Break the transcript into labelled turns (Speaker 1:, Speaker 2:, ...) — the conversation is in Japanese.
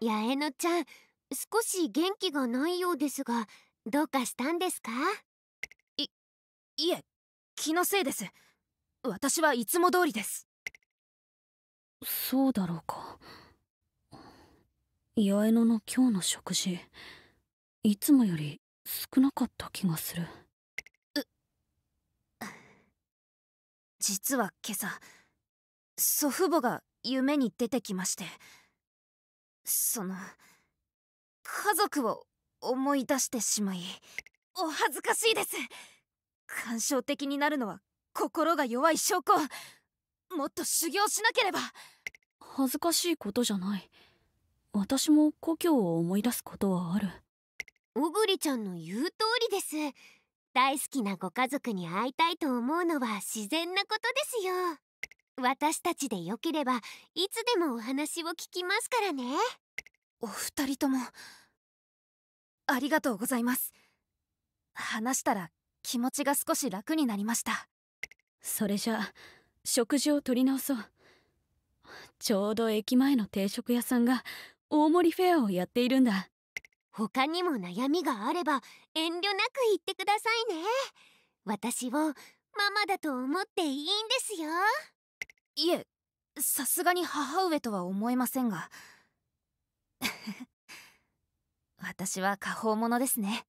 Speaker 1: 八重乃ちゃん少し元気がないようですがどうかしたんですかいいえ気のせいです私は
Speaker 2: い
Speaker 3: つも通りですそうだろうか八重野の今日の食事いつもより少なかった気がする実は
Speaker 2: 今朝祖父母が夢に出てきまして
Speaker 4: その家族を思い出してしまいお恥ずかしいです感傷的になるのは心が弱い証拠もっと修行しなければ
Speaker 5: 恥ずかしいことじゃない私も故郷を思い出すことはある小栗ちゃんの言う通り
Speaker 1: です大好きなご家族に会いたいと思うのは自然なことですよ私たちでよければいつでもお話を聞きますからねお二人ともありがとうございます
Speaker 5: 話したら気持ちが少し楽になりましたそれじゃあ食事を取り直そうちょうど駅前の定食屋さんが大盛りフェアをやっているんだ他にも悩みがあれば遠慮なく
Speaker 1: 言ってくださいね私をママだと思っていいんですよいえさすがに母上とは思えませんが
Speaker 6: 私は下方者ですね